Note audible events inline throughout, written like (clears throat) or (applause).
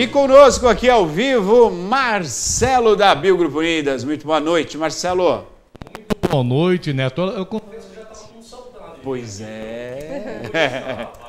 E conosco aqui ao vivo, Marcelo da Biogrupo Unidas. Muito boa noite, Marcelo. Muito boa noite, Neto. Eu confesso que já estava tá consultado. Pois é. é. (laughs) (laughs)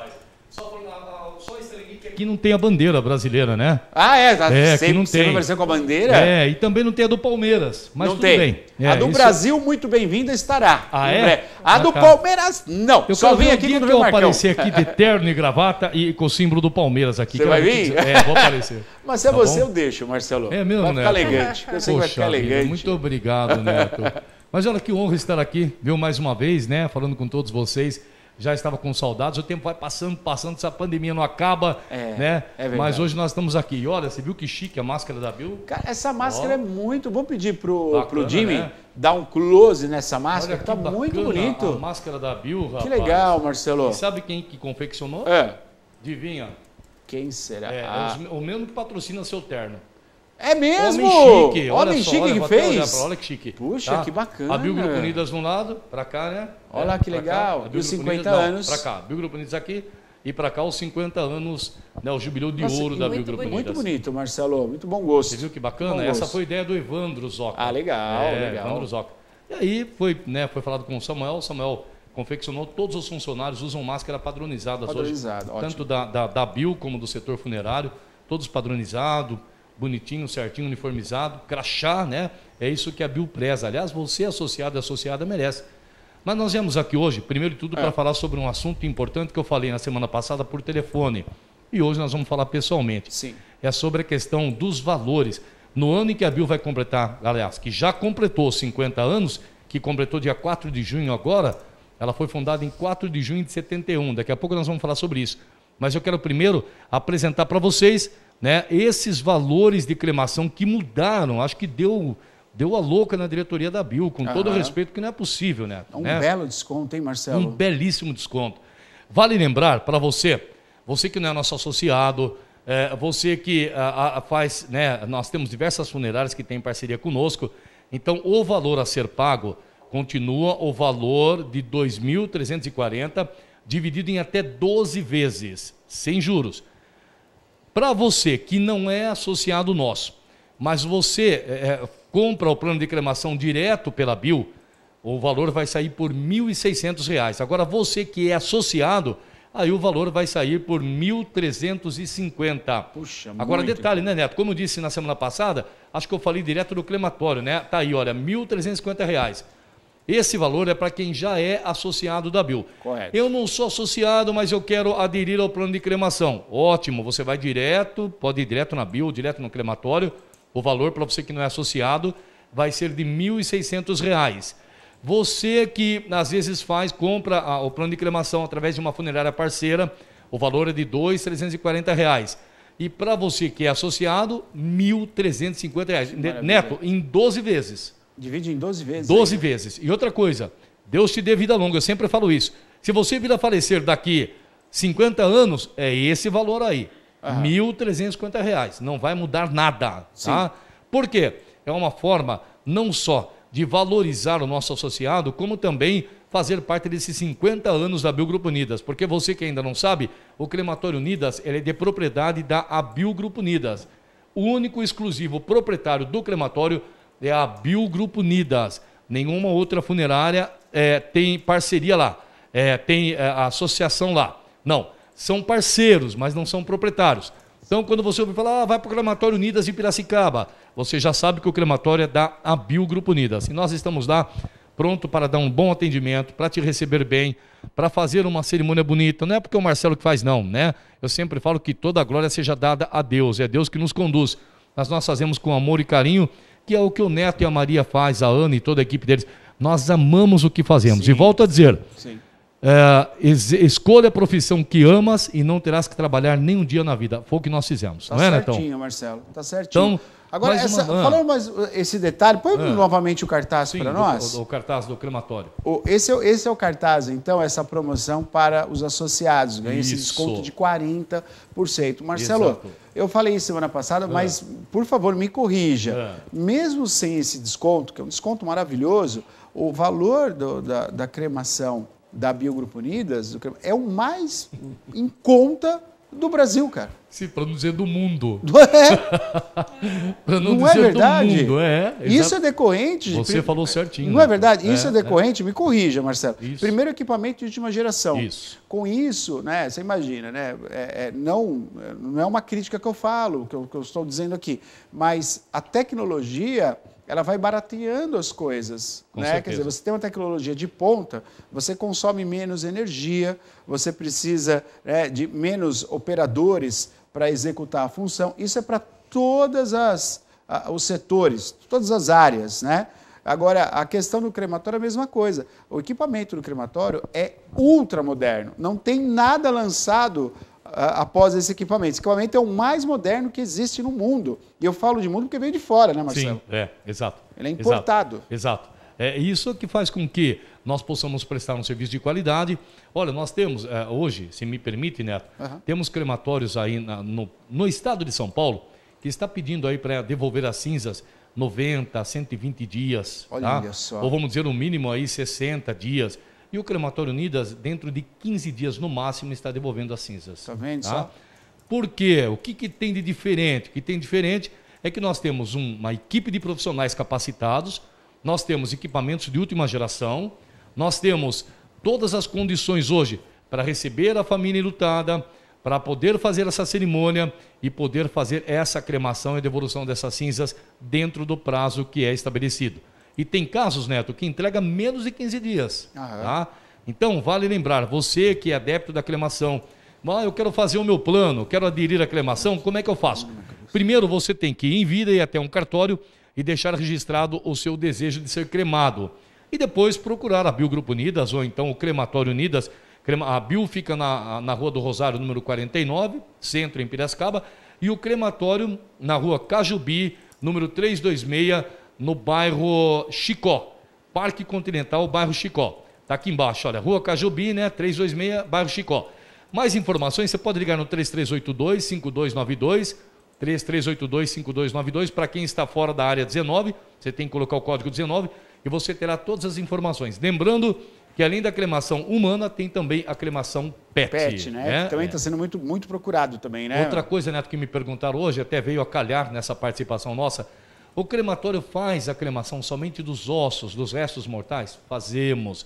aqui não tem a bandeira brasileira, né? Ah, é? Tá, é sempre, não tem. apareceu com a bandeira? É, e também não tem a do Palmeiras, mas não tudo tem. bem. É, a do isso... Brasil, muito bem-vinda, estará. Ah, é? é? A ah, do tá. Palmeiras, não. Eu só vim aqui dia quando eu aparecer aqui de (laughs) terno e gravata e com o símbolo do Palmeiras aqui. Você vai vir? É, vou aparecer. (laughs) Mas se é tá você, bom? eu deixo, Marcelo. É mesmo, vai né? ficar elegante. Eu sei Poxa, que vai ficar elegante. muito obrigado, Neto. (laughs) Mas olha que honra estar aqui, viu, mais uma vez, né? Falando com todos vocês já estava com saudades. O tempo vai passando, passando, essa pandemia não acaba, é, né? É Mas hoje nós estamos aqui. E olha, você viu que chique a máscara da Bill? Cara, essa máscara oh. é muito. Vou pedir pro, bacana, pro Jimmy né? dar um close nessa máscara, olha, tá que tá muito bonito. A máscara da Bill, rapaz. Que legal, Marcelo. E sabe quem que confeccionou? É. Divinha. Quem será? É, é ah. o mesmo que patrocina seu terno. É mesmo? Homem chique. Olha Homem só, chique olha, que fez? Pra, olha que chique. Puxa, tá? que bacana. A Biogrupo Unidas de um lado, para cá, né? É, olha é, que legal. Cá, e os 50 Unidas, anos. Para cá. Biogrupo Unidas aqui e para cá os 50 anos, né, o jubileu de Nossa, ouro da Biogrupo Unidas. Muito bonito, Marcelo. Muito bom gosto. Você viu que bacana? Essa foi a ideia do Evandro Zoca. Ah, legal, é, legal. Evandro Zoca. E aí foi, né, foi falado com o Samuel. O Samuel confeccionou, todos os funcionários usam máscara padronizada, padronizada hoje. Ótimo. Tanto da, da, da Bio como do setor funerário, todos padronizados bonitinho, certinho, uniformizado, crachá, né? É isso que a Bill preza. Aliás, você, associado e associada, merece. Mas nós viemos aqui hoje, primeiro de tudo, é. para falar sobre um assunto importante que eu falei na semana passada por telefone. E hoje nós vamos falar pessoalmente. Sim. É sobre a questão dos valores. No ano em que a Bill vai completar, aliás, que já completou 50 anos, que completou dia 4 de junho agora, ela foi fundada em 4 de junho de 71. Daqui a pouco nós vamos falar sobre isso. Mas eu quero primeiro apresentar para vocês né? Esses valores de cremação que mudaram, acho que deu deu a louca na diretoria da Bil, com uhum. todo respeito, que não é possível, Neto, né? um né? Um belo desconto, hein, Marcelo? Um belíssimo desconto. Vale lembrar para você, você que não é nosso associado, é, você que a, a, faz, né, nós temos diversas funerárias que têm parceria conosco, então o valor a ser pago continua o valor de 2.340 dividido em até 12 vezes, sem juros. Para você que não é associado nosso, mas você é, é compra o plano de cremação direto pela Bio, o valor vai sair por R$ 1.600. Agora, você que é associado, aí o valor vai sair por R$ 1.350. Puxa, Agora, muito. detalhe, né, Neto? Como eu disse na semana passada, acho que eu falei direto do crematório, né? Tá aí, olha, R$ 1.350. Esse valor é para quem já é associado da Bio. Correto. Eu não sou associado, mas eu quero aderir ao plano de cremação. Ótimo, você vai direto, pode ir direto na Bio, direto no crematório. O valor para você que não é associado vai ser de R$ 1.600. Você que às vezes faz, compra a, o plano de cremação através de uma funerária parceira, o valor é de R$ 2.340. E para você que é associado, R$ 1.350. Neto, em 12 vezes. Divide em 12 vezes. 12 aí. Né? vezes. E outra coisa, Deus te dê vida longa, eu sempre falo isso. Se você vir a falecer daqui 50 anos, é esse valor aí. R$ 1.350. Reais. Não vai mudar nada. Tá? Por quê? É uma forma não só de valorizar o nosso associado, como também fazer parte desses 50 anos da Biogrupo Unidas. Porque você que ainda não sabe, o Crematório Unidas é de propriedade da Abilgrupo Unidas. O único exclusivo proprietário do crematório é a Bio Grupo Unidas. Nenhuma outra funerária é, tem parceria lá, é, tem é, associação lá. Não, são parceiros, mas não são proprietários. Então, quando você ouve falar, ah, vai para o Crematório Unidas em Piracicaba, você já sabe que o crematório é da Abio Grupo Unidas. E nós estamos lá pronto para dar um bom atendimento, para te receber bem, para fazer uma cerimônia bonita. Não é porque é o Marcelo que faz, não, né? Eu sempre falo que toda a glória seja dada a Deus, é Deus que nos conduz. Mas nós fazemos com amor e carinho que é o que o Neto e a Maria faz, a Ana e toda a equipe deles. Nós amamos o que fazemos. Sim. E volto a dizer, Sim. É, escolha a profissão que amas e não terás que trabalhar nenhum dia na vida. Foi o que nós fizemos. Tá não é, certinho, Netão? Marcelo. Tá certinho. Então, Agora, mais essa, uma, ah. falando mais eh, esse detalhe, põe ah, novamente o cartaz para nós. O, cartaz do crematório. O, esse, é, esse é o cartaz, então, essa promoção para os associados. Ganha esse desconto de 40%. Marcelo, Exato. eu falei semana passada, ah. mas, por favor, me corrija. Ah. Mesmo sem esse desconto, que é um desconto maravilhoso, o valor do, da, da cremação da Biogrupo Unidas é o mais em conta do Brasil, cara. Sim, para não dizer do mundo. (laughs) É. (laughs) para não, não é dizer é verdade? do mundo, é. Isso é decorrente. De... Você falou certinho. Não é verdade? Né? isso é, é, é. decorrente, é. me corrija, Marcelo. Isso. Primeiro equipamento de última geração. Isso. Com isso, né, você imagina, né, é, não, não é uma crítica que eu falo, que eu, que eu estou dizendo aqui, mas a tecnologia ela vai barateando as coisas. né? Quer dizer, você tem uma tecnologia de ponta, você consome menos energia, você precisa né, de menos operadores para executar a função. Isso é para todas as os setores, todas as áreas, né? Agora, a questão do crematório é a mesma coisa. O equipamento do crematório é ultramoderno. Não tem nada lançado após esse equipamento. Esse equipamento é o mais moderno que existe no mundo. E eu falo de mundo porque veio de fora, né, Marcelo? Sim, é, exato. Ele é importado. Exato. É isso é que faz com que nós possamos prestar um serviço de qualidade. Olha, nós temos é, hoje, se me permite, Neto, uhum. temos crematórios aí na, no, no estado de São Paulo que está pedindo aí para devolver as cinzas 90, 120 dias. Tá? Olha tá? só. Ou vamos dizer, no mínimo aí 60 dias. E o Crematório Unidas, dentro de 15 dias no máximo, está devolvendo as cinzas. Está vendo tá? só? Por quê? O que, que tem de diferente? O que tem de diferente é que nós temos uma equipe de profissionais capacitados, nós temos equipamentos de última geração, nós temos todas as condições hoje para receber a família lutada, para poder fazer essa cerimônia e poder fazer essa cremação e devolução dessas cinzas dentro do prazo que é estabelecido. E tem casos, Neto, que entrega menos de 15 dias. Tá? Então, vale lembrar, você que é adepto da cremação, ah, eu quero fazer o meu plano, quero aderir à cremação, como é que eu faço? É Primeiro, você tem que ir em vida e até um cartório e deixar registrado o seu desejo de ser cremado. E depois procurar a Bio Grupo Unidas ou então o Crematório Unidas. A Bio fica na, na Rua do Rosário, número 49, centro em Piracicaba, e o crematório na Rua Cajubi, número 326, no bairro Chicó, Parque Continental, bairro Chicó. Está aqui embaixo, olha, Rua Cajubi, né? 326, bairro Chicó. Mais informações, você pode ligar no 3382-5292, 3382-5292. Para quem está fora da área 19, você tem que colocar o código 19 e você terá todas as informações. Lembrando que além da cremação humana, tem também a cremação PET. PET, né? né? Também está é. sendo muito, muito procurado também, né? Outra coisa, Neto, né, que me perguntaram hoje, até veio a calhar nessa participação nossa, o crematório faz a cremação somente dos ossos, dos restos mortais? Fazemos.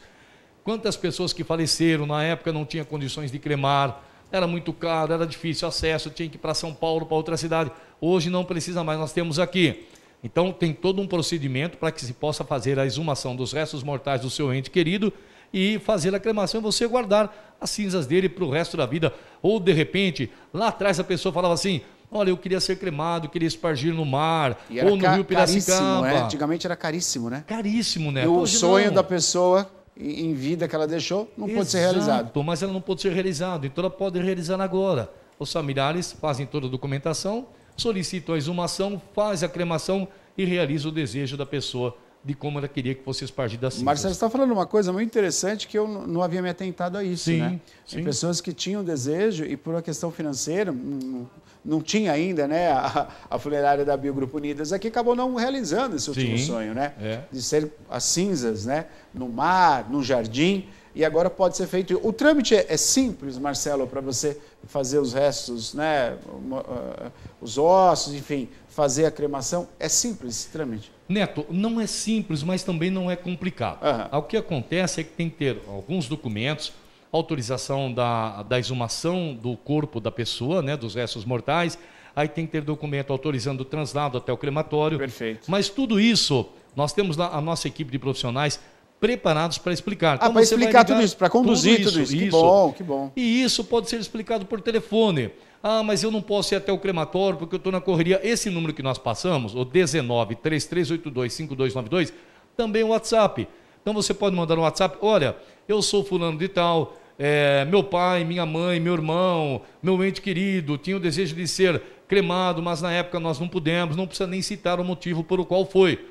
Quantas pessoas que faleceram na época não tinham condições de cremar, era muito caro, era difícil acesso, tinha que ir para São Paulo, para outra cidade. Hoje não precisa mais, nós temos aqui. Então tem todo um procedimento para que se possa fazer a exumação dos restos mortais do seu ente querido e fazer a cremação e você guardar as cinzas dele para o resto da vida. Ou de repente, lá atrás a pessoa falava assim: Olha, eu queria ser cremado, queria espargir no mar, ou no Rio Piracicaba. Né? Antigamente era caríssimo, né? Caríssimo, né? E o sonho não. da pessoa em vida que ela deixou não Exato, pôde ser realizado. Mas ela não pôde ser realizada, então ela pode realizar agora. Os familiares fazem toda a documentação, solicitam a exumação, fazem a cremação e realizam o desejo da pessoa de como ela queria que fosse espargida assim. Marcelo, né? você está falando uma coisa muito interessante que eu não havia me atentado a isso. Sim, né? sim. Tem pessoas que tinham desejo e por uma questão financeira, não, tinha ainda né, a, a funerária da Biogrupo Unidas aqui, acabou não realizando esse último sim, sonho, né? É. De ser as cinzas, né? No mar, no jardim. E agora pode ser feito. O trâmite é, é simples, Marcelo, para você fazer os restos, né? Ah, os ossos, enfim, fazer a cremação. É simples esse trâmite. Neto, não é simples, mas também não é complicado. Uhum. O que acontece é que tem que ter alguns documentos, autorização da, da exumação do corpo da pessoa, né, dos restos mortais, aí tem que ter documento autorizando o translado até o crematório. Perfeito. Mas tudo isso, nós temos lá a nossa equipe de profissionais preparados para explicar. Ah, então, para explicar tudo isso, para conduzir tudo isso. Tudo isso. Que isso. bom, que bom. E isso pode ser explicado por telefone. Ah, mas eu não posso ir até o crematório porque eu estou na correria. Esse número que nós passamos, o 19 3382 5292, também é WhatsApp. Então você pode mandar um WhatsApp: olha, eu sou fulano de tal, é, meu pai, minha mãe, meu irmão, meu ente querido, tinha o desejo de ser cremado, mas na época nós não pudemos, não precisa nem citar o motivo pelo qual foi.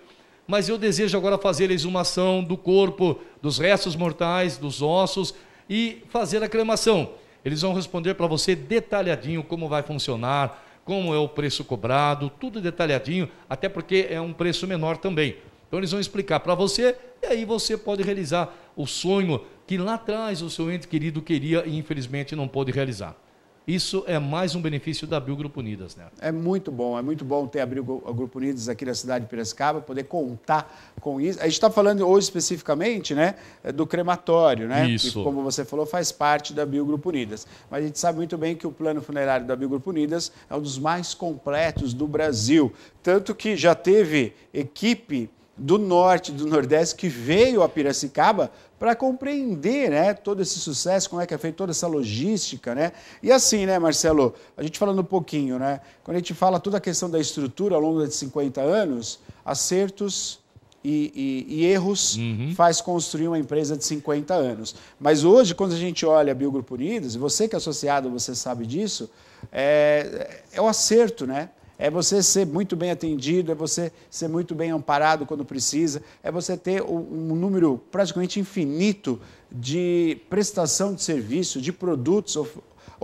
Mas eu desejo agora fazer a exumação do corpo, dos restos mortais, dos ossos e fazer a cremação. Eles vão responder para você detalhadinho como vai funcionar, como é o preço cobrado, tudo detalhadinho, até porque é um preço menor também. Então eles vão explicar para você e aí você pode realizar o sonho que lá atrás o seu ente querido queria e infelizmente não pôde realizar. Isso é mais um benefício da Abril Grupo Unidas, né? É muito bom, é muito bom ter a Abril Grupo Unidas aqui na cidade de Piracicaba, poder contar com isso. A gente está falando hoje especificamente, né, do crematório, né? Isso. Que, como você falou, faz parte da Abril Grupo Unidas. Mas a gente sabe muito bem que o plano funerário da Abril Grupo Unidas é um dos mais completos do Brasil, tanto que já teve equipe do norte, do nordeste que veio a Piracicaba para compreender né, todo esse sucesso, como é que é feito toda essa logística. Né? E assim, né, Marcelo, a gente falando um pouquinho, né, quando a gente fala toda a questão da estrutura ao longo de 50 anos, acertos, e, e, e, erros uhum. faz construir uma empresa de 50 anos. Mas hoje, quando a gente olha a Biogrupo Unidos, e você que é associado, você sabe disso, é, é o acerto, né? É você ser muito bem atendido, é você ser muito bem amparado quando precisa, é você ter um número praticamente infinito de prestação de serviço, de produtos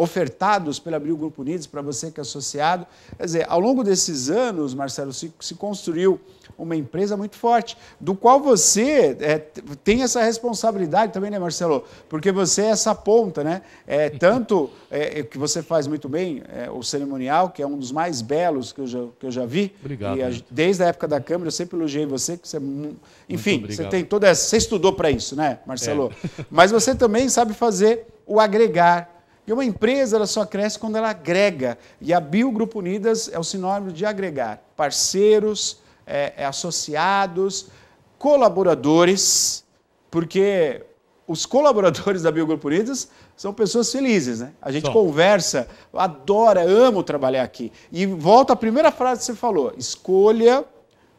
ofertados pela Abril Grupo Unidos, para você que é associado. Quer dizer, ao longo desses anos, Marcelo, se, se construiu uma empresa muito forte, do qual você é, tem essa responsabilidade também, né, Marcelo? Porque você é essa ponta, né? É, tanto é, é que você faz muito bem é, o cerimonial, que é um dos mais belos que eu já, que eu já vi. Obrigado. A, desde a época da Câmara, eu sempre elogiei você, que você. É enfim, você tem toda essa. Você estudou para isso, né, Marcelo? Mas você também sabe fazer o agregar e uma empresa ela só cresce quando ela agrega. E a Bio Grupo Unidas é o sinônimo de agregar parceiros, é, é, associados, colaboradores, porque os colaboradores da Bio Grupo Unidas são pessoas felizes, né? A gente Som. conversa, adora, amo trabalhar aqui. E volta à primeira frase que você falou: escolha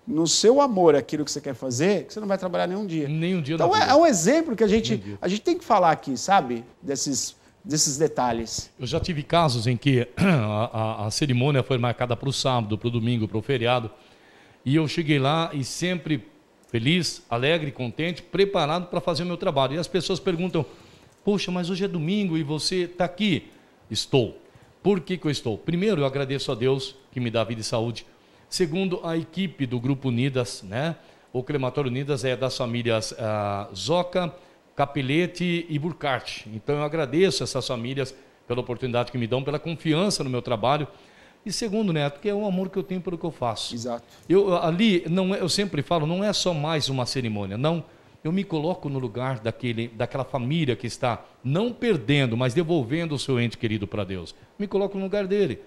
no seu amor aquilo que você quer fazer, que você não vai trabalhar nenhum dia. Nenhum dia. Então é, é, um exemplo que a gente, a gente tem que falar aqui, sabe? Desses desses detalhes. Eu já tive casos em que (clears throat) a, a, a cerimônia foi marcada para o sábado, para o domingo, para o feriado, e eu cheguei lá e sempre feliz, alegre, contente, preparado para fazer o meu trabalho. E as pessoas perguntam: Poxa, mas hoje é domingo e você está aqui? Estou. Por que, que eu estou? Primeiro, eu agradeço a Deus que me dá vida e saúde. Segundo, a equipe do Grupo Unidas, né? O Crematório Unidas é das famílias ah, Zoca, Capelete e Burkart. Então eu agradeço essas famílias pela oportunidade que me dão, pela confiança no meu trabalho. E segundo, Neto, que é o amor que eu tenho pelo que eu faço. Exato. Eu, ali, não é, eu sempre falo, não é só mais uma cerimônia, não. Eu me coloco no lugar daquele, daquela família que está não perdendo, mas devolvendo o seu ente querido para Deus. Me coloco no lugar dele.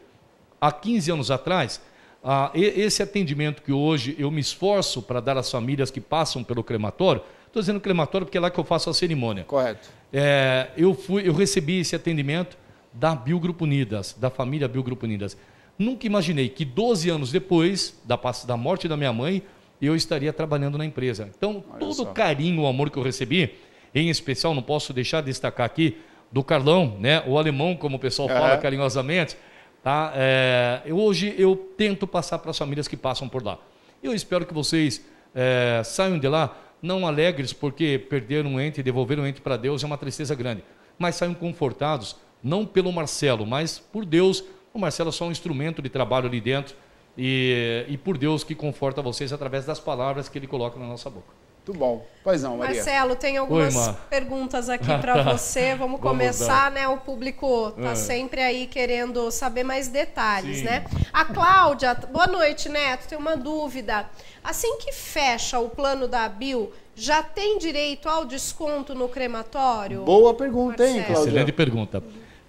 Há 15 anos atrás, ah, esse atendimento que hoje eu me esforço para dar às famílias que passam pelo crematório, Estou dizendo crematório porque é lá que eu faço a cerimônia. Correto. É, eu, fui, eu recebi esse atendimento da Grupo Unidas, da família Grupo Unidas. Nunca imaginei que 12 anos depois da, da morte da minha mãe, eu estaria trabalhando na empresa. Então, Olha todo o carinho, o amor que eu recebi, em especial, não posso deixar de destacar aqui, do Carlão, né? o alemão, como o pessoal é. fala carinhosamente. Tá? É, hoje eu tento passar para as famílias que passam por lá. Eu espero que vocês é, saiam de lá não alegres porque perderam um ente, devolveram um ente para Deus, é uma tristeza grande, mas saiam confortados, não pelo Marcelo, mas por Deus. O Marcelo é só um instrumento de trabalho ali dentro e, e por Deus que conforta vocês através das palavras que ele coloca na nossa boca. Muito bom. Pois não, Maria. Marcelo, tem algumas Oi, perguntas aqui (laughs) para você. Vamos, Vamos começar, dar. né? O público tá é. sempre aí querendo saber mais detalhes, Sim. né? A Cláudia, boa noite, Neto. Tem uma dúvida. Assim que fecha o plano da Bio, já tem direito ao desconto no crematório? Boa pergunta, Marcelo. hein, Cláudia? Excelente pergunta.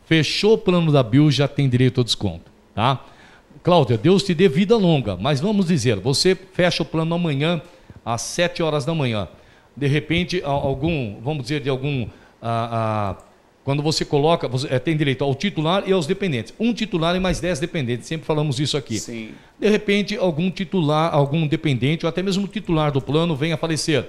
Fechou o plano da Bio, já tem direito ao desconto, tá? Cláudia, Deus te dê vida longa, mas vamos dizer, você fecha o plano amanhã, às 7 horas da manhã. De repente, algum, vamos dizer, de algum. Ah, ah, quando você coloca, você é, tem direito ao titular e aos dependentes. Um titular e mais 10 dependentes, sempre falamos isso aqui. Sim. De repente, algum titular, algum dependente, ou até mesmo titular do plano, vem a falecer.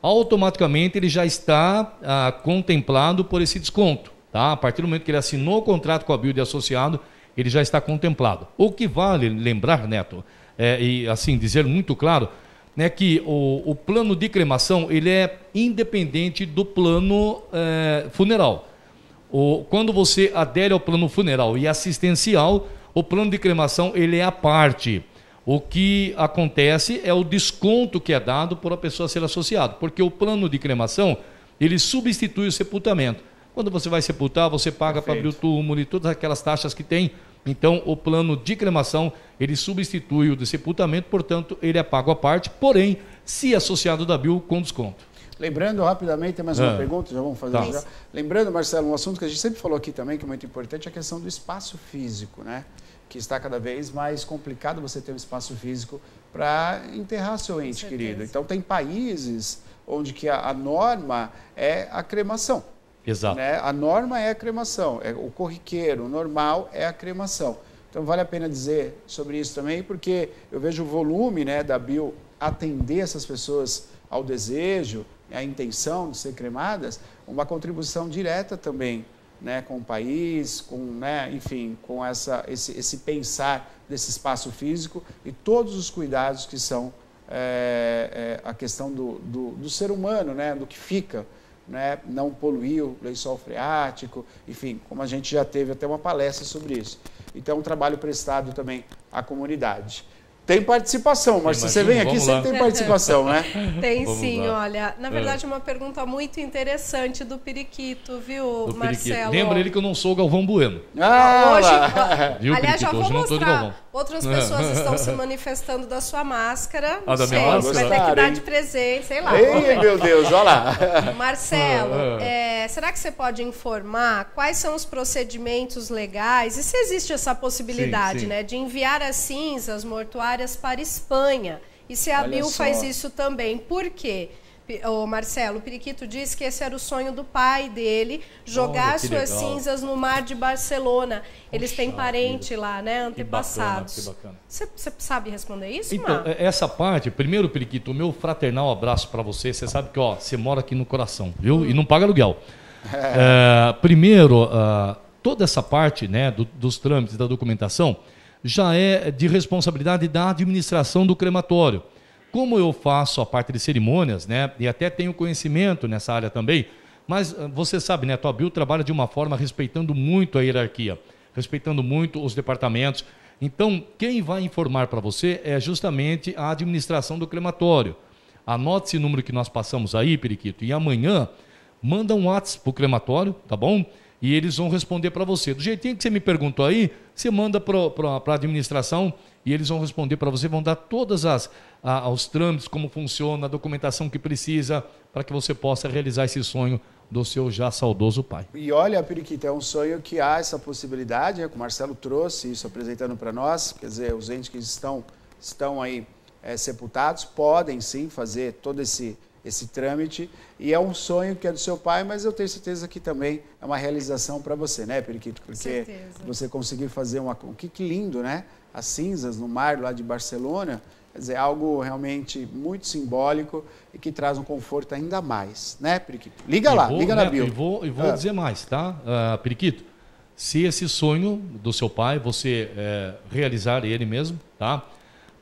Automaticamente ele já está ah, contemplado por esse desconto. Tá? A partir do momento que ele assinou o contrato com a Build Associado, ele já está contemplado. O que vale lembrar, Neto, é, e assim dizer muito claro, né, que o, o plano de cremação ele é independente do plano é, funeral. O, quando você adere ao plano funeral e assistencial, o plano de cremação ele é a parte. O que acontece é o desconto que é dado por a pessoa ser associada, porque o plano de cremação ele substitui o sepultamento. Quando você vai sepultar, você paga para abrir o túmulo e todas aquelas taxas que tem então, o plano de cremação, ele substitui o de sepultamento, portanto, ele é pago à parte, porém, se associado da BIL, com desconto. Lembrando rapidamente, tem mais uma é. pergunta, já vamos fazer tá. já. Lembrando, Marcelo, um assunto que a gente sempre falou aqui também, que é muito importante, é a questão do espaço físico, né? Que está cada vez mais complicado você ter um espaço físico para enterrar seu ente querido. Então, tem países onde que a, a norma é a cremação. Exato. Né? A norma é a cremação, é o corriqueiro, o normal é a cremação. Então vale a pena dizer sobre isso também, porque eu vejo o volume né, da Bio atender essas pessoas ao desejo, à intenção de ser cremadas, uma contribuição direta também né, com o país, com, né, enfim, com essa, esse, esse pensar desse espaço físico e todos os cuidados que são é, é, a questão do, do, do, ser humano, né, do que fica né, não poluir o lençol freático, enfim, como a gente já teve até uma palestra sobre isso. Então, é um trabalho prestado também à comunidade. Tem participação, mas se você vem aqui, sempre tem participação, né? (laughs) tem sim, olha. Na ah. verdade, é. uma pergunta muito interessante do Periquito, viu, do Marcelo? Periquito. Lembra ele que eu não sou o Galvão Bueno. Ah, ah hoje, (laughs) viu, aliás, já vou mostrar. Outras pessoas (laughs) estão se manifestando da sua máscara. Ah, da minha máscara? Vai ter que dar de presente, sei lá. Ei, meu Deus, olha lá. Marcelo, é, será que você pode informar quais são os procedimentos legais e se existe essa possibilidade, sim, sim. né, de enviar as cinzas mortuárias para Espanha. E se a Bill faz isso também. Por quê? O Marcelo Periquito diz que esse era o sonho do pai dele, jogar Olha, suas legal. cinzas no mar de Barcelona. Eles têm parente lá, né? Antepassados. Você sabe responder isso, Então, Mar? É, essa parte, primeiro, Periquito, o meu fraternal abraço para você. Você sabe que ó, você mora aqui no coração, viu? E não paga aluguel. (laughs) É. primeiro, uh, toda essa parte né, do, dos trâmites, da documentação, já é de responsabilidade da administração do crematório. Como eu faço a parte de cerimônias, né, e até tenho conhecimento nessa área também, mas ah, você sabe, né, a Bill trabalha de uma forma respeitando muito a hierarquia, respeitando muito os departamentos. Então, quem vai informar para você é justamente a administração do crematório. Anote esse número que nós passamos aí, Periquito, e amanhã manda um WhatsApp para o crematório, tá bom? e eles vão responder para você. Do jeitinho que você me perguntou aí, você manda para a administração e eles vão responder para você, vão dar todas as os trâmites, como funciona, a documentação que precisa para que você possa realizar esse sonho do seu já saudoso pai. E olha, Periquita, é um sonho que há essa possibilidade, né? o Marcelo trouxe isso apresentando para nós, quer dizer, os entes que estão, estão aí é, sepultados podem sim fazer todo esse esse trâmite. E é um sonho que é do seu pai, mas eu tenho certeza que também é uma realização para você, né, Periquito? Porque certeza. você conseguir fazer uma. Que, que lindo, né? As cinzas no mar lá de Barcelona. Quer dizer, algo realmente muito simbólico e que traz um conforto ainda mais, né, Periquito? Liga eu lá, vou, liga né, na bio. E vou, eu vou ah. dizer mais, tá, uh, Periquito? Se esse sonho do seu pai, você é, realizar ele mesmo, tá?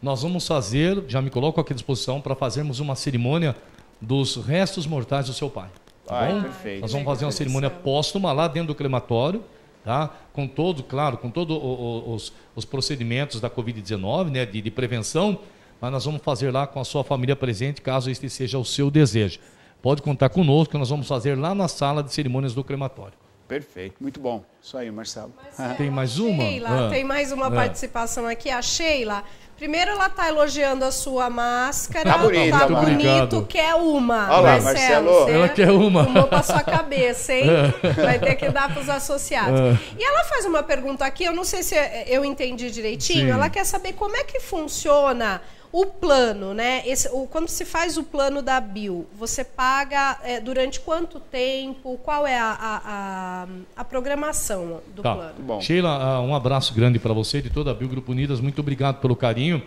Nós vamos fazer, já me coloco aqui à disposição, para fazermos uma cerimônia dos restos mortais do seu pai. Tá Ai, ah, é bom? Perfeito. Nós vamos fazer uma cerimônia póstuma lá dentro do crematório, tá? com todo, claro, com todos os, os, procedimentos da Covid-19, né? de, de prevenção, mas nós vamos fazer lá com a sua família presente, caso este seja o seu desejo. Pode contar conosco, que nós vamos fazer lá na sala de cerimônias do crematório. Perfeito, muito bom. Isso aí, Marcelo. Marcelo tem mais uma? Sheila, ah, tem mais uma ah, participação aqui. A Sheila Primeiro ela está elogiando a sua máscara. Tá, tá bonito, tá bonito, quer é uma. Marcelo. Marcelo. Ela quer uma. Uma pra sua cabeça, hein? (laughs) Vai ter que dar para os associados. Ah. e ela faz uma pergunta aqui, eu não sei se eu entendi direitinho. Sim. Ela quer saber como é que funciona o plano, né? Esse, o, quando se faz o plano da Bill, você paga é, durante quanto tempo? Qual é a, a, a, a programação do tá. plano? Bom. Sheila, ah, um abraço grande para você de toda a Bill Grupo Unidas. Muito obrigado pelo carinho.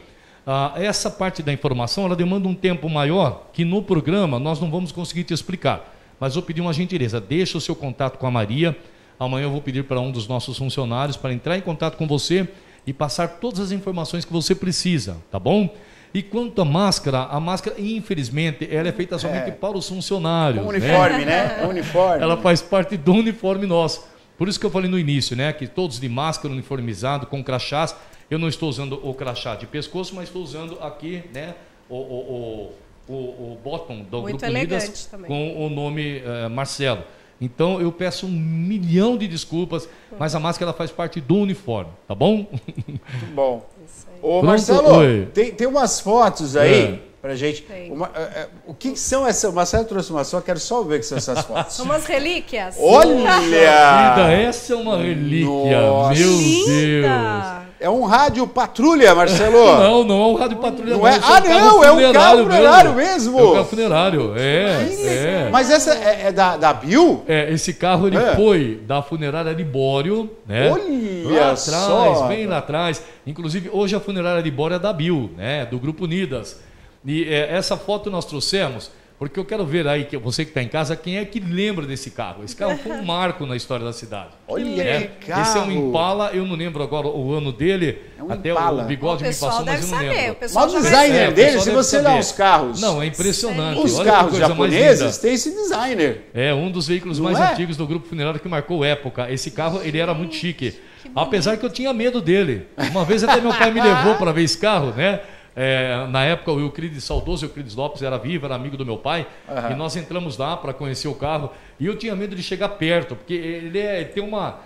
Ah, essa parte da informação ela demanda um tempo maior que no programa nós não vamos conseguir te explicar. Mas vou pedir uma gentileza: deixa o seu contato com a Maria. Amanhã eu vou pedir para um dos nossos funcionários para entrar em contato com você e passar todas as informações que você precisa, tá bom? E quanto à máscara, a máscara, infelizmente, ela é feita somente é. para os funcionários. O né? uniforme, né? né? (laughs) uniforme. Ela faz parte do uniforme nosso. Por isso que eu falei no início, né? Que todos de máscara, uniformizado, com crachás. Eu não estou usando o crachá de pescoço, mas estou usando aqui, né? O, o, o, o, o bottom do Muito Grupo elegante Unidas, também. com o nome uh, Marcelo. Então eu peço um milhão de desculpas, mas a máscara faz parte do uniforme, tá bom? Muito bom. Ô Marcelo, tem, tem, umas fotos aí. É pra gente. Uma, uh, uh, o que, que, são essas? Marcelo trouxe uma só, quero só ver o que são essas fotos. são (laughs) umas relíquias. Olha! Vida, essa é uma relíquia, Nossa. meu Linda. Deus. É um rádio patrulha, Marcelo. (laughs) não, não é um rádio patrulha. Não é? é ah, não, é um carro funerário mesmo. mesmo. É um carro funerário, é. é. Mas essa é, é, da, da Bill? É, esse carro ele é. foi da funerária Libório, né? Olha lá só. bem lá atrás. Inclusive, hoje a funerária Libório é da Bill, né? Do Grupo Unidas. E é, essa foto nós trouxemos porque eu quero ver aí, que você que está em casa, quem é que lembra desse carro? Esse carro foi um (laughs) marco na história da cidade. Olha Carro. É. Esse é um Impala, eu não lembro agora o ano dele. É um até Impala. o bigode o me passou, mas eu não saber, lembro. O mas o designer é, dele, o se você olhar os carros... Não, é impressionante. Os Olha carros japoneses têm esse designer. É, um dos veículos não mais é? antigos do grupo funerário que marcou época. Esse carro, ele era muito chique. Que Apesar que eu tinha medo dele. Uma vez até meu pai me (laughs) levou para ver esse carro, né? É, na época, o Euclides, saudoso Euclides Lopes, era vivo, era amigo do meu pai, uhum. e nós entramos lá para conhecer o carro. E eu tinha medo de chegar perto, porque ele, é, tem uma.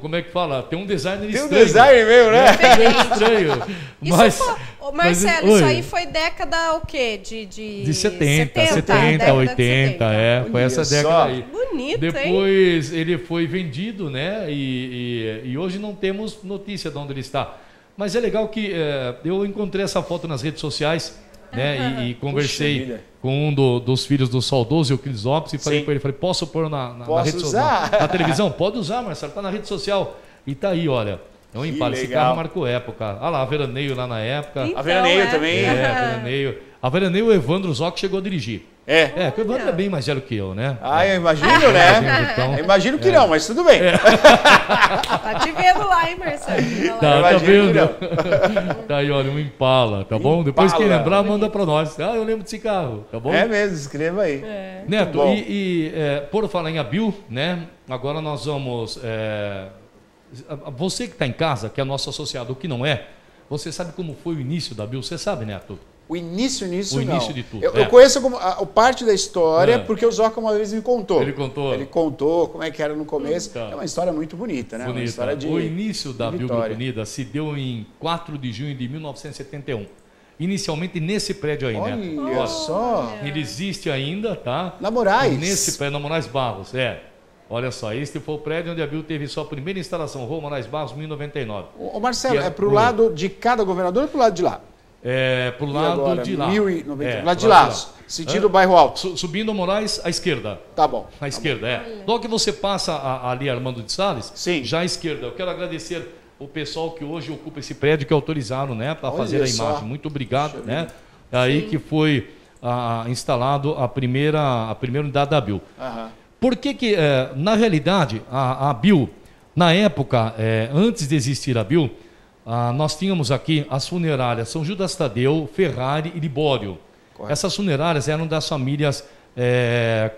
como é que fala? Tem um design Tem estranho. Né? Tem um design mesmo, né? É estranho. mas, isso foi, Marcelo, mas, isso aí foi década o quê? De, de, de 70, 70, 70 80, 70. é. Foi essa década aí. Bonito, Depois hein? ele foi vendido, né? E, e, e hoje não temos notícia de onde ele está. Mas é legal que é, eu encontrei essa foto nas redes sociais né, e, e, conversei Puxa, com um do, dos filhos do saudoso o Crisópolis, e falei para ele, falei, posso pôr na, na, posso na, so, na, na televisão? (laughs) Pode usar, Marcelo, tá na rede social. E tá aí, olha. É um empate. Esse carro marcou época. Ah lá, veraneio lá na época. Então, a veraneio então, é. também. É, veraneio. A nem o Evandro Zoc chegou a dirigir. É. É, o Evandro é bem mais velho que eu, né? Ah, eu é. imagino, é, (laughs) né? Então, imagino que é. não, mas tudo bem. É. (laughs) tá te vendo lá, hein, Marcelo? (laughs) Tá, tá vendo? tá aí, olha, um Impala, tá bom? Impala. Depois que lembrar, manda pra nós. Ah, eu lembro desse carro, tá bom? É mesmo, escreva aí. É. Neto, tá e, e por falar em Abil, né? Agora nós vamos... você que está em casa, que é nosso associado, o que não é, você sabe como foi o início da Abil? Você sabe, Neto? O início o não. início de tudo. Eu, é. eu conheço como, a, parte da história é. porque o Zoca uma vez me contou. Ele contou. Ele contou como é que era no começo. Então, é uma história muito bonita, né? Bonita. Uma história de, o início da Bíblia Unida se deu em 4 de junho de 1971 inicialmente nesse prédio aí, Olha né? Olha só! Ele existe ainda, tá? Na Moraes. Nesse prédio, na Moraes Barros, é. Olha só, este foi o prédio onde a Bill teve sua primeira instalação, Rua Moraes Barros, 1099. Ô Marcelo, é, é pro lado de cada governador ou é pro lado de lá? É, o lado de lá. 1090, é, lado de lá, lá. sentido é? bairro alto. Subindo Moraes à esquerda. Tá bom. À tá esquerda, bom. é. Logo que você passa a, ali Armando de Salles, Sim. já à esquerda. Eu quero agradecer o pessoal que hoje ocupa esse prédio que autorizaram, né, para fazer a imagem. Muito obrigado, Deixa né? Aí Sim. que foi a, instalado a primeira a primeira unidade da Bill. Por que que, é, na realidade, a, a Bill, na época, é, antes de existir a Bill, ah, nós tínhamos aqui as funerárias São Judas Tadeu, Ferrari e Libório. Correto. Essas funerárias eram das famílias é,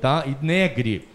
tá? e Negre.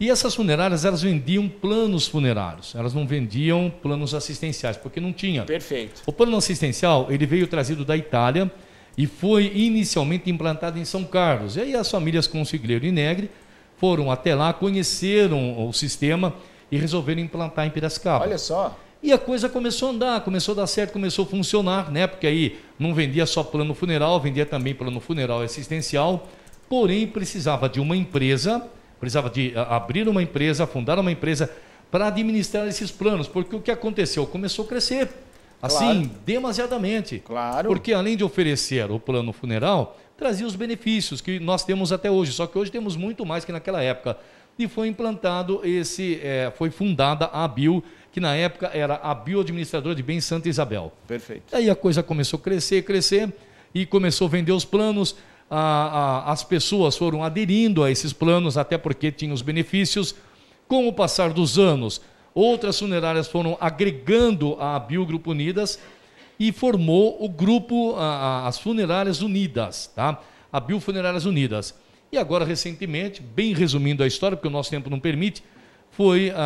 E essas funerárias, elas vendiam planos funerários, elas não vendiam planos assistenciais, porque não tinha. Perfeito. O plano assistencial, ele veio trazido da Itália e foi inicialmente implantado em São Carlos. E aí as famílias Consiglieiro e Negre foram até lá, conheceram o sistema e resolveram implantar em Piracicaba. Olha só. E a coisa começou a andar, começou a dar certo, começou a funcionar, né? Porque aí não vendia só plano funeral, vendia também plano funeral assistencial, porém precisava de uma empresa, precisava de ah, abrir uma empresa, fundar uma empresa para administrar esses planos, porque o que aconteceu? Começou a crescer. Assim, claro. demasiadamente. Claro. Porque além de oferecer o plano funeral, trazia os benefícios que nós temos até hoje, só que hoje temos muito mais que naquela época. E foi implantado esse, é, foi fundada a Bill que na época era a bioadministradora de bens Santa Isabel. Perfeito. Daí a coisa começou a crescer, crescer, e começou a vender os planos. A, a, as pessoas foram aderindo a esses planos, até porque tinham os benefícios. Com o passar dos anos, outras funerárias foram agregando a Biogrupo Unidas e formou o grupo a, As Funerárias Unidas, tá? a Biofunerárias Unidas. E agora, recentemente, bem resumindo a história, porque o nosso tempo não permite, foi a,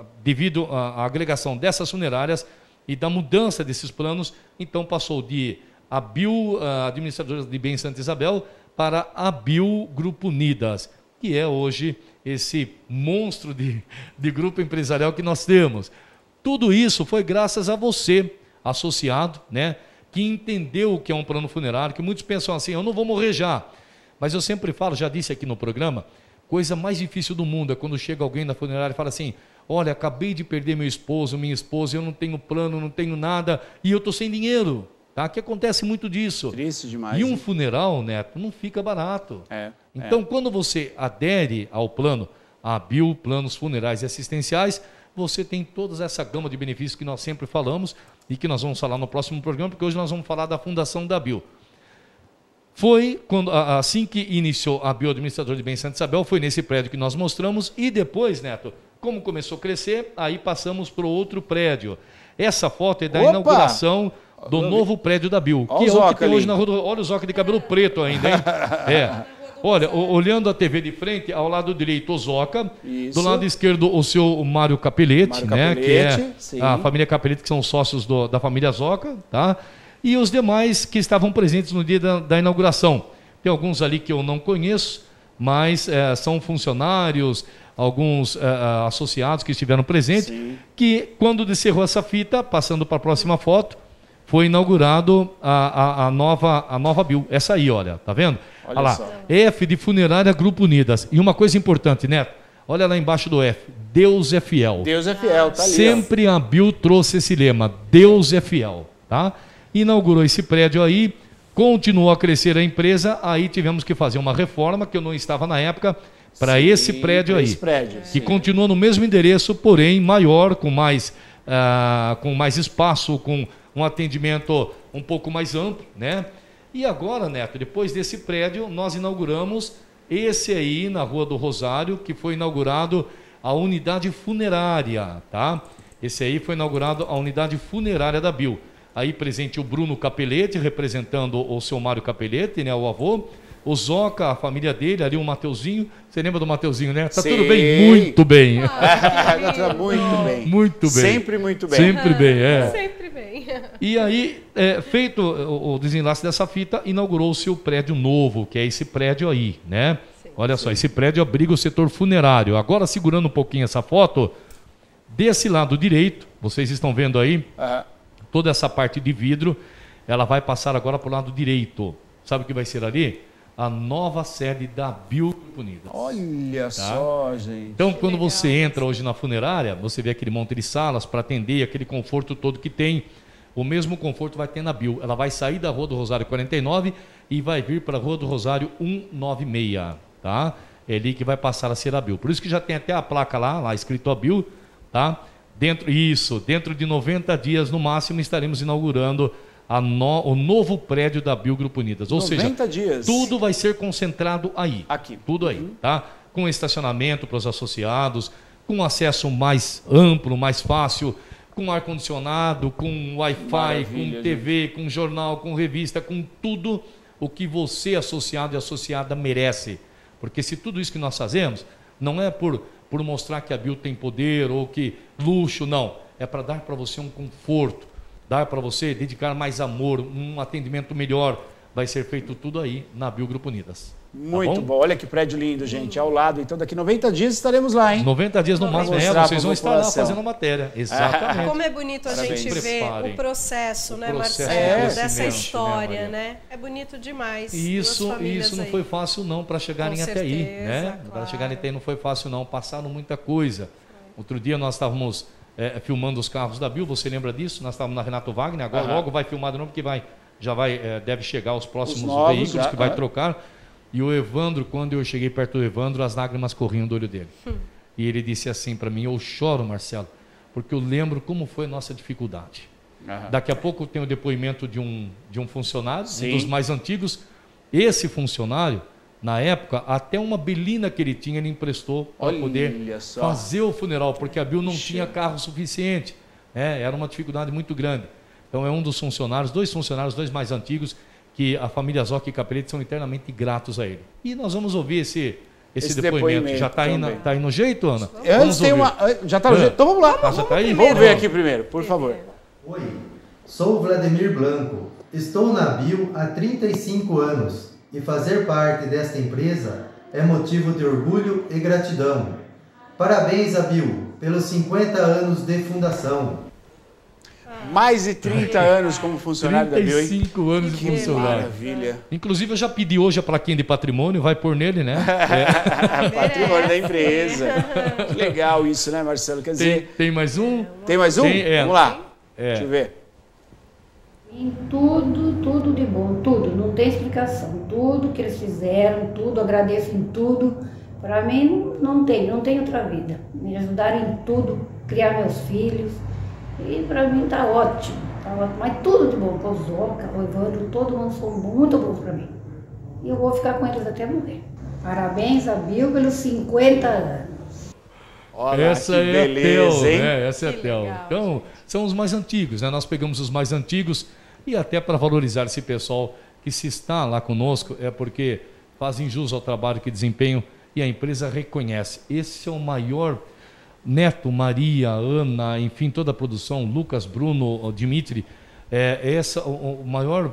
a, devido à agregação dessas funerárias e da mudança desses planos, então passou de a Bio a Administradora de Bens Santa Isabel para a Bio Grupo Unidas, que é hoje esse monstro de, de grupo empresarial que nós temos. Tudo isso foi graças a você, associado, né, que entendeu o que é um plano funerário, que muitos pensam assim, eu não vou morrer já. Mas eu sempre falo, já disse aqui no programa, Coisa mais difícil do mundo é quando chega alguém na funerária e fala assim: Olha, acabei de perder meu esposo, minha esposa, eu não tenho plano, não tenho nada e eu estou sem dinheiro. Tá? Que acontece muito disso. Triste demais. E um hein? funeral, Neto, não fica barato. É, é. então, é. quando você adere ao plano, a Bio Planos Funerais e Assistenciais, você tem toda essa gama de benefícios que nós sempre falamos e que nós vamos falar no próximo programa, porque hoje nós vamos falar da fundação da Bio foi quando, assim que iniciou a bioadministradora de bens Santa Isabel, foi nesse prédio que nós mostramos e depois, Neto, como começou a crescer, aí passamos para outro prédio. Essa foto é da Opa! inauguração do novo prédio da Bio, que o é que hoje na rua Olha o Zoca de cabelo preto ainda, hein? (laughs) É. Olha, olhando a TV de frente, ao lado direito o Zoca, Isso. do lado esquerdo o seu Mário Capelete, né? Capelete, que é sim. a família Capelete, que são sócios do, da família Zoca, tá? e os demais que estavam presentes no dia da, da inauguração. Tem alguns ali que eu não conheço, mas é, são funcionários, alguns é, associados que estiveram presentes, Sim. que quando encerrou essa fita, passando para a próxima foto, foi inaugurado a, a, a, nova a nova Bill. Essa aí, olha, tá vendo? Olha, olha lá. Só. F de Funerária Grupo Unidas. E uma coisa importante, Neto, né? olha lá embaixo do F. Deus é fiel. Deus é fiel, tá ali. Sempre ó. a Bill trouxe esse lema, Deus é fiel, tá? inaugurou esse prédio aí, continuou a crescer a empresa, aí tivemos que fazer uma reforma, que eu não estava na época, para esse prédio aí. Prédio, que sim. continua no mesmo endereço, porém maior, com mais, ah, com mais espaço, com um atendimento um pouco mais amplo, né? E agora, Neto, depois desse prédio, nós inauguramos esse aí na Rua do Rosário, que foi inaugurado a unidade funerária, tá? Esse aí foi inaugurado a unidade funerária da Bil aí presente o Bruno Capelete, representando o seu Mário Capelete, né, o avô. O Zoca, a família dele, ali o Mateuzinho. Você lembra do Mateuzinho, né? Tá Sim. tudo bem? Muito bem. Ah, (laughs) tá muito bem. Muito bem. Sempre muito bem. Sempre bem, é. Sempre bem. E aí, é, feito é, o desenlace dessa fita, inaugurou-se o prédio novo, que é esse prédio aí, né? Sim, Olha sim. só, esse prédio abriga o setor funerário. Agora, segurando um pouquinho essa foto, desse lado direito, vocês estão vendo aí, toda essa parte de vidro, ela vai passar agora para o lado direito. Sabe o que vai ser ali? A nova sede da Biocunidas. Olha tá? só, gente. Então, que quando legal. você entra hoje na funerária, você vê aquele monte de salas para atender, aquele conforto todo que tem. O mesmo conforto vai ter na Bio. Ela vai sair da Rua do Rosário 49 e vai vir para a Rua do Rosário 196, tá? É ali que vai passar a ser a Bio. Por isso que já tem até a placa lá, lá escrito a Bio, tá? Dentro, isso, dentro de 90 dias no máximo estaremos inaugurando no, o novo prédio da Bio Unidas. Ou 90 seja, dias. tudo vai ser concentrado aí. Aqui. Tudo aí, uhum. tá? Com estacionamento para os associados, com acesso mais amplo, mais fácil, com ar-condicionado, com Wi-Fi, com TV, gente. com jornal, com revista, com tudo o que você, associado e associada, merece. Porque se tudo isso que nós fazemos, não é por por mostrar que a Bill tem poder ou que luxo, não. É para dar para você um conforto, dar para você dedicar mais amor, um atendimento melhor. Vai ser feito tudo aí na Bill Grupo Unidas. Muito tá bom? bom? Olha que prédio lindo, gente. Ao lado. Então, daqui 90 dias estaremos lá, hein? 90 dias no máximo. É, vocês vão estar lá fazendo matéria. (laughs) Exatamente. Como é bonito a gente ver o processo, né, Marcelo? É. Dessa né, história, né, É bonito demais. E isso, isso não aí. foi fácil, não, para chegarem certeza, até aí. Né? Claro. Para chegarem até aí não foi fácil, não. Passaram muita coisa. Outro dia nós estávamos é, filmando os carros da Bill, você lembra disso? Nós estávamos na Renato Wagner, agora uhum. logo vai filmar de novo, porque vai, já vai, é, deve chegar os próximos os novos, veículos já, que vai trocar. E o Evandro, quando eu cheguei perto do Evandro, as lágrimas corriam do olho dele. Hum. E ele disse assim para mim: Eu choro, Marcelo, porque eu lembro como foi a nossa dificuldade. Daqui a pouco tem o depoimento de um, de um funcionário, Sim. um dos mais antigos. Esse funcionário, na época, até uma belina que ele tinha, ele emprestou para poder só. fazer o funeral, porque a Bill não Ixi. tinha carro suficiente. É, era uma dificuldade muito grande. Então, é um dos funcionários, dois funcionários, dois mais antigos, que a família Zoc e Capelete são eternamente gratos a ele. E nós vamos ouvir esse, esse, esse depoimento. depoimento. Já está aí, tá aí no jeito, Ana? Antes tem uma. Eh, já está no jeito? Então vamos lá. Tá, tá vamos, tá aí? vamos ver aqui primeiro, por favor. Oi, sou Vladimir Blanco. Estou na Bio há 35 anos e fazer parte desta empresa é motivo de orgulho e gratidão. Parabéns Abil, Bio pelos 50 anos de fundação. Mais de 30 é. anos como funcionário 35 da Bio, anos de funcionário. Maravilha. Inclusive, eu já pedi hoje a plaquinha de patrimônio, vai pôr nele, né? (laughs) É. patrimônio da é. empresa. Que legal isso, né, Marcelo? Quer dizer. Tem, tem mais um? Tem mais um? Tem, é. Vamos lá. É. Deixa eu ver. Em tudo, tudo de bom, tudo, não tem explicação. Tudo que eles fizeram, tudo, agradeço em tudo. Para mim, não tem, não tem outra vida. Me ajudaram em tudo, criar meus filhos. E para mim tá ótimo, tá ótimo. Mas tudo de bom, com o Zoca, o Evandro, todo mundo foi muito bom para mim. E eu vou ficar com eles até morrer. Parabéns a Bill pelos 50 anos. Olha, Essa é beleza, a Tel, né? Essa é a Tel. Então, são os mais antigos, né? Nós pegamos os mais antigos e até para valorizar esse pessoal que se está lá conosco, é porque fazem jus ao trabalho que desempenham e a empresa reconhece. Esse é o maior Neto, Maria, Ana, enfim, toda a produção, Lucas, Bruno, Dimitri, é, é, essa, o, o maior,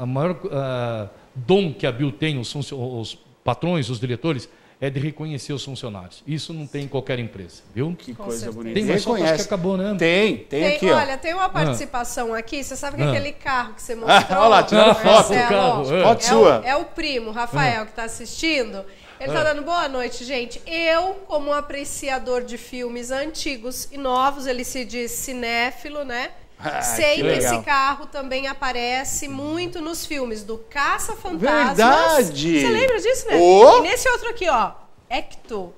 a maior ah, dom que a Bill tem, os, os patrões, os diretores, é de reconhecer os funcionários. Isso não tem em qualquer empresa, viu? Que Com coisa certeza. bonita. Tem, mas que acabou, né? Tem, tem, tem aqui, Olha, ó. tem uma ah. participação ah. aqui. Você sabe que é ah. aquele carro que você (laughs) mostrou... Ah, olha lá, tirando ah, foto do carro. Foto é sua. É. é o, é o primo, Rafael, ah. que está assistindo. Ele está ah. dando boa noite, gente. Eu, como apreciador de filmes antigos e novos, ele se diz cinéfilo, né? Ah, Sei que, que esse carro também aparece muito nos filmes do Caça Fantasmas. Verdade! Você lembra disso, né? Oh. E nesse outro aqui, ó. Ecto.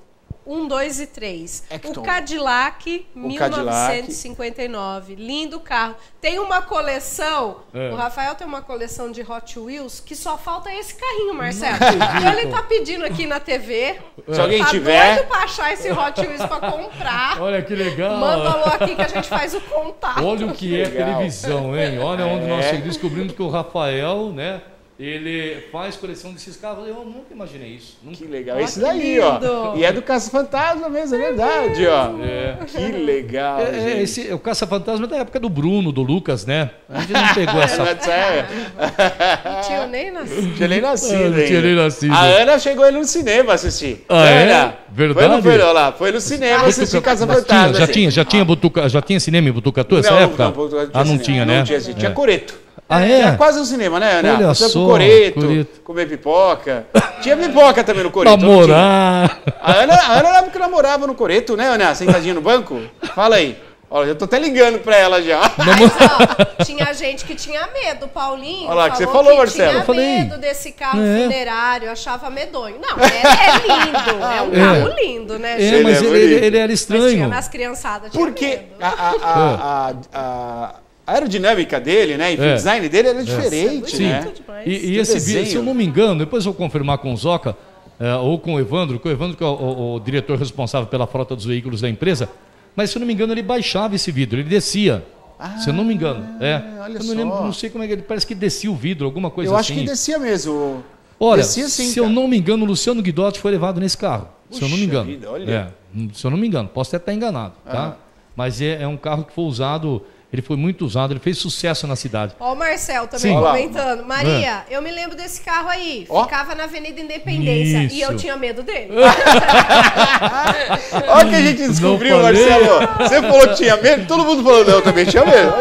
1, 2 e 3. Ecton. O Cadillac, 1959. Cadillac. Lindo carro. Tem uma coleção, é. o Rafael tem uma coleção de Hot Wheels que só falta esse carrinho, Marcelo. e ele tá pedindo aqui na TV. É. Se tá alguém tá tiver. doido pra achar esse Hot Wheels pra comprar. (laughs) Olha que legal. Manda alô aqui que a gente faz o contato. Olha o que é legal. televisão, hein? Olha onde nós nós é. descobrimos que o Rafael, né? Ele faz coleção desses carros. Eu nunca imaginei isso. Nunca. Que legal. Ah, Esse daí, ó. E é do Caça-Fantasma mesmo, é verdade, ó. É. Que legal. É, é esse, o Caça-Fantasma é da época do Bruno, do Lucas, né? A gente não pegou essa. (laughs) É. não (laughs) tinha nem nascido. Ah, tinha nem nascido. tinha nem nascido. A Ana chegou aí no cinema assistir. Ah, é? Ana. Verdade? Foi, não foi, não, lá. foi no cinema ah, assistir Caça-Fantasma. Já, assim. tinha, já, tinha ah. Butuca, já tinha cinema em Butucatu essa não, época? Não, ah, não tinha, né? Não tinha, tinha Coreto. Ah, é? Era é? quase um cinema, né, Ana? Olha Você só, pro coreto, coreto, comer pipoca. Tinha pipoca também no coreto. Namorar. A Ana, a Ana era que namorava no coreto, né, Ana? Sentadinha no banco? Fala aí. Olha, eu tô até ligando pra ela já. Mas, ó, tinha gente que tinha medo, Paulinho. Olha lá, que você falou, que Marcelo. Tinha eu falei, medo desse carro é. funerário, achava medonho. Não, é, é lindo, (laughs) é um é. carro lindo, né? É, gente? mas ele, é ele, ele, era estranho. Mas tinha nas criançadas, tinha Porque medo. a, a, a, a a aerodinâmica dele, né? Enfim, é. o design dele era é. diferente, é. Sim. né? E, e esse vídeo, se eu não me engano, depois eu vou confirmar com o Zoca é, ou com o Evandro, com o Evandro que é o, o, o, diretor responsável pela frota dos veículos da empresa, mas se eu não me engano, ele baixava esse vidro, ele descia. Ah, se eu não me ah, engano, é. Olha eu não, lembro, não sei como é que ele parece que descia o vidro, alguma coisa eu assim. Eu acho que descia mesmo. Olha, descia sim, se cara. eu não me engano, o Luciano Guidotti foi levado nesse carro. Puxa se eu não me engano. Vida, olha. É, se eu não me engano, posso até estar enganado, tá? ah. tá? Mas é, é um carro que foi usado ele foi muito usado, ele fez sucesso na cidade. Ó, o Marcel também comentando. Maria, é. eu me lembro desse carro aí. Ficava na Avenida Independência Isso. e eu tinha medo dele. (laughs) Olha o que a gente descobriu, Marcelo. Você falou que tinha medo, todo mundo falou, não, eu também tinha medo.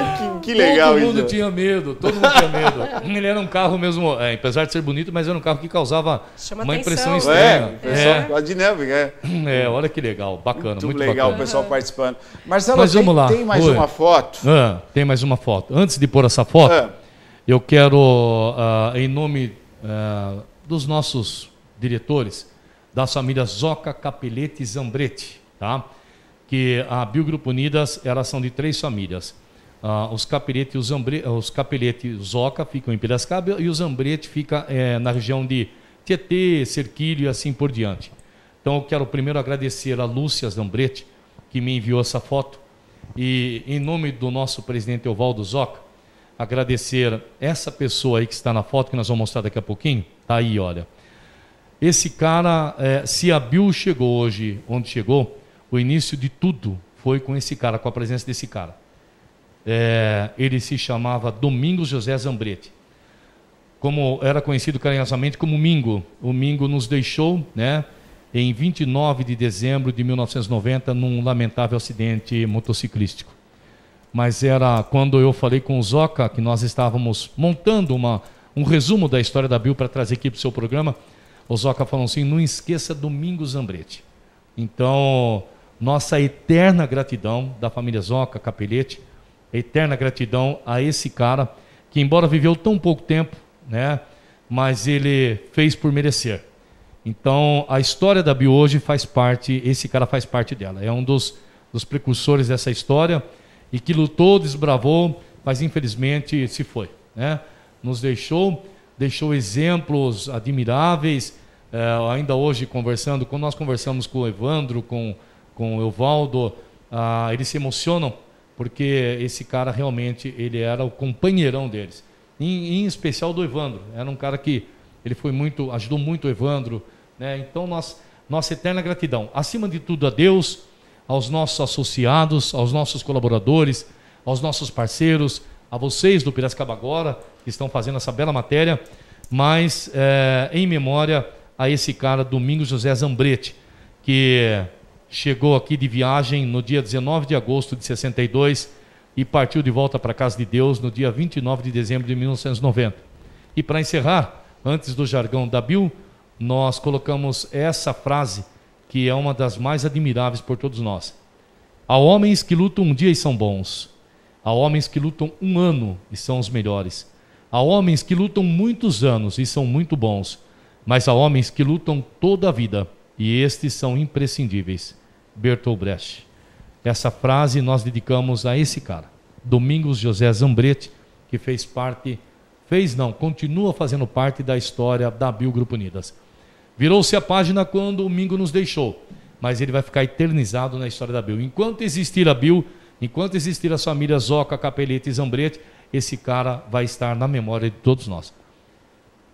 que, que legal isso. Todo mundo tinha medo, todo mundo tinha medo. (laughs) Ele era um carro mesmo, é, apesar de ser bonito, mas era um carro que causava Chama uma atenção. impressão é, estranha. É, dinâmica, é. É, olha que legal, bacana, muito, muito legal bacana. o pessoal participando. Marcelo, mas, tem, lá. tem mais Oi. uma foto. É tem mais uma foto. Antes de pôr essa foto, é. eu quero, uh, em nome uh, dos nossos diretores, das famílias Zoca, Capelete e Zambrete, tá? que a Biogrupo Unidas, elas são de três famílias. Uh, os Capelete e os, Zambre, os Capelete Zoca ficam em Piracicaba e o Zambrete fica eh, na região de Tietê, Cerquilho e assim por diante. Então eu quero primeiro agradecer a Lúcia Zambrete, que me enviou essa foto e em nome do nosso presidente Evaldo Zoca, agradecer essa pessoa aí que está na foto, que nós vamos mostrar daqui a pouquinho. Está aí, olha. Esse cara, é, se a Bill chegou hoje, onde chegou, o início de tudo foi com esse cara, com a presença desse cara. É, ele se chamava Domingos José Zambrete. Como era conhecido carinhosamente como Mingo. O Mingo nos deixou, né? em 29 de dezembro de 1990 num lamentável acidente motociclístico. Mas era quando eu falei com o Zoca que nós estávamos montando uma, um resumo da história da Bill para trazer aqui para o seu programa. O Zoca falou assim: não esqueça Domingos Zambrete. Então, nossa eterna gratidão da família Zoca, Capelete, eterna gratidão a esse cara que, embora viveu tão pouco tempo, né, mas ele fez por merecer então, a história da Bio hoje faz parte, esse cara faz parte dela. É um dos, dos precursores dessa história e que lutou, desbravou, mas infelizmente se foi. Né? Nos deixou, deixou exemplos admiráveis. É, ainda hoje, conversando, quando nós conversamos com o Evandro, com, com o Evaldo, ah, eles se emocionam porque esse cara realmente ele era o companheirão deles. Em, em especial do Evandro. Era um cara que ele foi muito, ajudou muito o Evandro né? Então, nós, nossa eterna gratidão, acima de tudo a Deus, aos nossos associados, aos nossos colaboradores, aos nossos parceiros, a vocês do Piracicaba Agora, que estão fazendo essa bela matéria, mas é, em memória a esse cara, Domingos José Zambrete, que chegou aqui de viagem no dia 19 de agosto de 62 e partiu de volta para a casa de Deus no dia 29 de dezembro de 1990. E para encerrar, antes do jargão da Bill, nós colocamos essa frase, que é uma das mais admiráveis por todos nós. Há homens que lutam um dia e são bons. Há homens que lutam um ano e são os melhores. Há homens que lutam muitos anos e são muito bons. Mas há homens que lutam toda a vida e estes são imprescindíveis. Bertolt Brecht. Essa frase nós dedicamos a esse cara, Domingos José Zambretti, que fez parte, fez não, continua fazendo parte da história da Bio Grupo Unidas. Virou-se a página quando o Mingo nos deixou, mas ele vai ficar eternizado na história da Bill. Enquanto existir a Bill, enquanto existir as famílias Zoca, Capeleta e Zambrete, esse cara vai estar na memória de todos nós.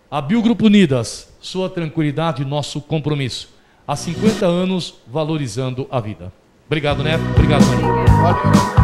A Bill Grupo Unidas, sua tranquilidade, e nosso compromisso. Há 50 anos valorizando a vida. Obrigado, Neto. Obrigado, Maria. Valeu.